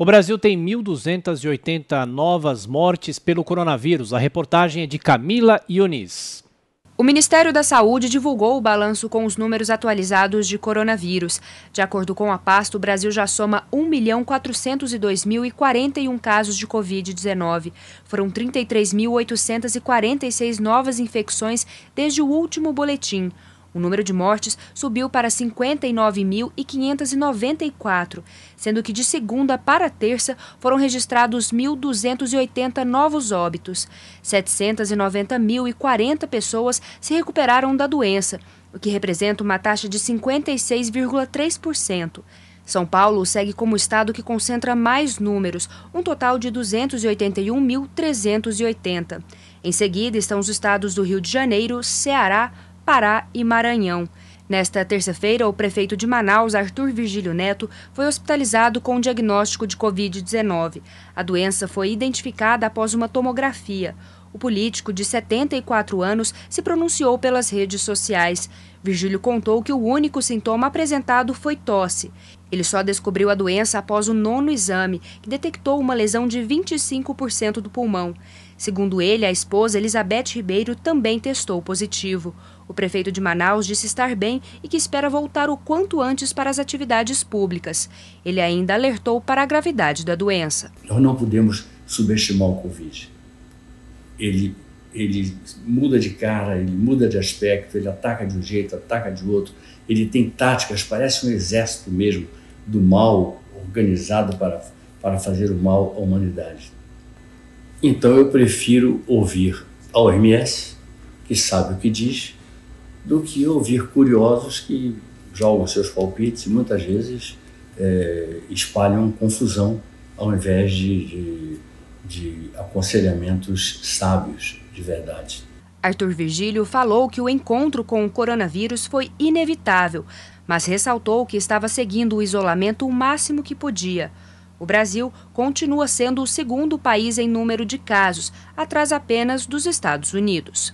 O Brasil tem 1.280 novas mortes pelo coronavírus. A reportagem é de Camila Ionis. O Ministério da Saúde divulgou o balanço com os números atualizados de coronavírus. De acordo com a pasta, o Brasil já soma 1.402.041 casos de Covid-19. Foram 33.846 novas infecções desde o último boletim. O número de mortes subiu para 59.594, sendo que de segunda para terça foram registrados 1.280 novos óbitos. 790.040 pessoas se recuperaram da doença, o que representa uma taxa de 56,3%. São Paulo segue como o estado que concentra mais números, um total de 281.380. Em seguida estão os estados do Rio de Janeiro, Ceará, Pará e Maranhão. Nesta terça-feira, o prefeito de Manaus, Arthur Virgílio Neto, foi hospitalizado com um diagnóstico de Covid-19. A doença foi identificada após uma tomografia. O político de 74 anos se pronunciou pelas redes sociais. Virgílio contou que o único sintoma apresentado foi tosse. Ele só descobriu a doença após o nono exame, que detectou uma lesão de 25% do pulmão. Segundo ele, a esposa Elizabeth Ribeiro também testou positivo. O prefeito de Manaus disse estar bem e que espera voltar o quanto antes para as atividades públicas. Ele ainda alertou para a gravidade da doença. Nós não podemos subestimar o Covid ele, ele muda de cara, ele muda de aspecto, ele ataca de um jeito, ataca de outro, ele tem táticas, parece um exército mesmo do mal organizado para, para fazer o mal à humanidade. Então eu prefiro ouvir a OMS, que sabe o que diz, do que ouvir curiosos que jogam seus palpites e muitas vezes é, espalham confusão ao invés de, de de aconselhamentos sábios de verdade. Arthur Virgílio falou que o encontro com o coronavírus foi inevitável, mas ressaltou que estava seguindo o isolamento o máximo que podia. O Brasil continua sendo o segundo país em número de casos, atrás apenas dos Estados Unidos.